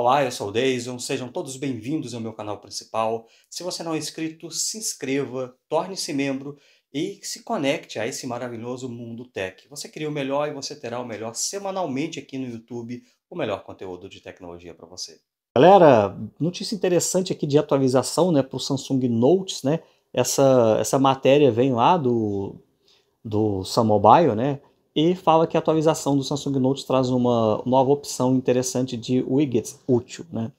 Olá, eu sou o Deison, sejam todos bem-vindos ao meu canal principal. Se você não é inscrito, se inscreva, torne-se membro e se conecte a esse maravilhoso mundo tech. Você cria o melhor e você terá o melhor semanalmente aqui no YouTube, o melhor conteúdo de tecnologia para você. Galera, notícia interessante aqui de atualização né, para o Samsung Notes, né? Essa, essa matéria vem lá do, do Mobile, né? e fala que a atualização do Samsung Note traz uma nova opção interessante de widgets útil, né?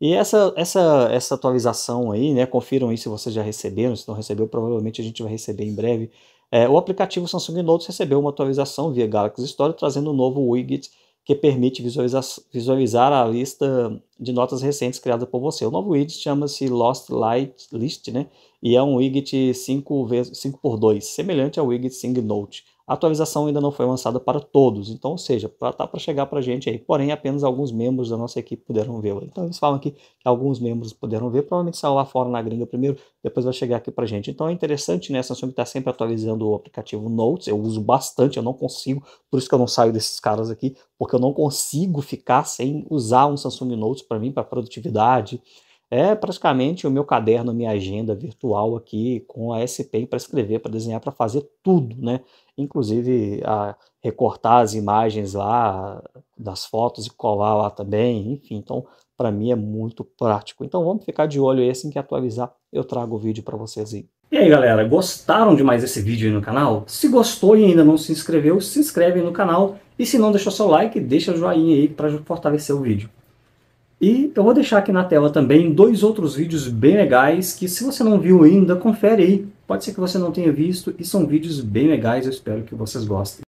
E essa, essa, essa atualização aí, né? Confiram aí se vocês já receberam, se não recebeu, provavelmente a gente vai receber em breve. É, o aplicativo Samsung Note recebeu uma atualização via Galaxy Store, trazendo um novo widget que permite visualizar, visualizar a lista de notas recentes criada por você. O novo widget chama-se Lost Light List, né? E é um widget 5x2, semelhante ao widget Sing Note. A atualização ainda não foi lançada para todos, então, ou seja, está para chegar para a gente aí. Porém, apenas alguns membros da nossa equipe puderam vê-la. Então, eles falam aqui que alguns membros puderam ver, provavelmente saiu lá fora na gringa primeiro, depois vai chegar aqui para a gente. Então, é interessante, né? A Samsung está sempre atualizando o aplicativo Notes, eu uso bastante, eu não consigo, por isso que eu não saio desses caras aqui, porque eu não consigo ficar sem usar um Samsung Notes para mim, para produtividade, é praticamente o meu caderno, minha agenda virtual aqui com a SP para escrever, para desenhar, para fazer tudo, né? Inclusive a recortar as imagens lá das fotos e colar lá também, enfim. Então, para mim é muito prático. Então, vamos ficar de olho aí assim que atualizar, eu trago o vídeo para vocês aí. E aí, galera, gostaram de mais esse vídeo aí no canal? Se gostou e ainda não se inscreveu, se inscreve aí no canal. E se não deixou seu like, deixa o joinha aí para fortalecer o vídeo. E eu vou deixar aqui na tela também dois outros vídeos bem legais que se você não viu ainda, confere aí. Pode ser que você não tenha visto e são vídeos bem legais, eu espero que vocês gostem.